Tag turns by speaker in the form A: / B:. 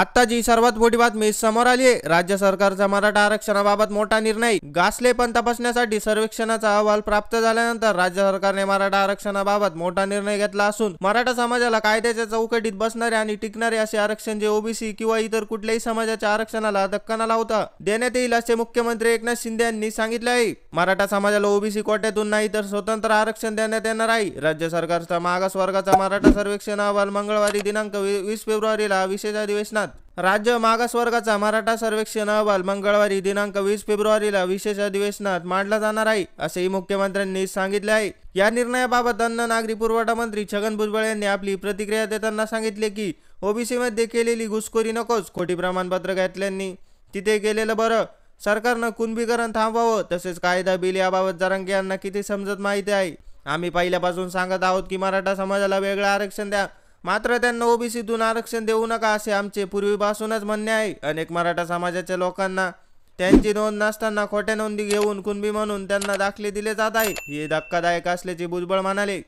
A: आता जी सर्वात मोठी बातमी समोर आली आहे राज्य सरकारचा मराठा आरक्षणाबाबत मोठा निर्णय गासले पण तपासण्यासाठी सर्वेक्षणाचा अहवाल प्राप्त झाल्यानंतर राज्य सरकारने मराठा आरक्षणाबाबत मोठा निर्णय घेतला असून मराठा समाजाला कायद्याच्या चौकटीत बसणारे आणि टिकणारे असे आरक्षण जे ओबीसी किंवा इतर कुठल्याही समाजाच्या आरक्षणाला धक्का लावता देण्यात येईल असे मुख्यमंत्री एकनाथ शिंदे यांनी सांगितले आहे मराठा समाजाला ओबीसी कोट्यातून नाही तर स्वतंत्र आरक्षण देण्यात येणार आहे राज्य सरकारचा मागास वर्गाचा मराठा सर्वेक्षण अहवाल मंगळवारी दिनांक वीस फेब्रुवारीला विशेष अधिवेशनात राज्य मागासवर्गाचा मराठा सर्वेक्षण अहवाल मंगळवारी दिनांक वीस फेब्रुवारीला विशेष अधिवेशनात मांडला जाणार आहे असेही मुख्यमंत्र्यांनी सांगितले आहे या निर्णयाबाबत अन्न नागरी पुरवठा मंत्री छगन भुजबळ यांनी आपली प्रतिक्रिया देताना सांगितले की मध्ये केलेली घुसखोरी नकोच खोटी प्रमाणपत्र घेतल्यांनी तिथे केलेलं बरं सरकारनं कुणबीकरण थांबवावं तसेच कायदा बिल याबाबत जरांगे यांना किती समजत माहिती आहे आम्ही पहिल्यापासून सांगत आहोत की मराठा समाजाला वेगळं आरक्षण द्या मात्र त्यांना ओबीसीतून आरक्षण देऊ नका असे आमचे पूर्वीपासूनच म्हणणे आहे अनेक मराठा समाजाच्या लोकांना त्यांची नोंद नसताना खोट्या नोंदी घेऊन कुणबी म्हणून त्यांना दाखले दिले जात आहे हे धक्कादायक असल्याचे भुजबळ म्हणाले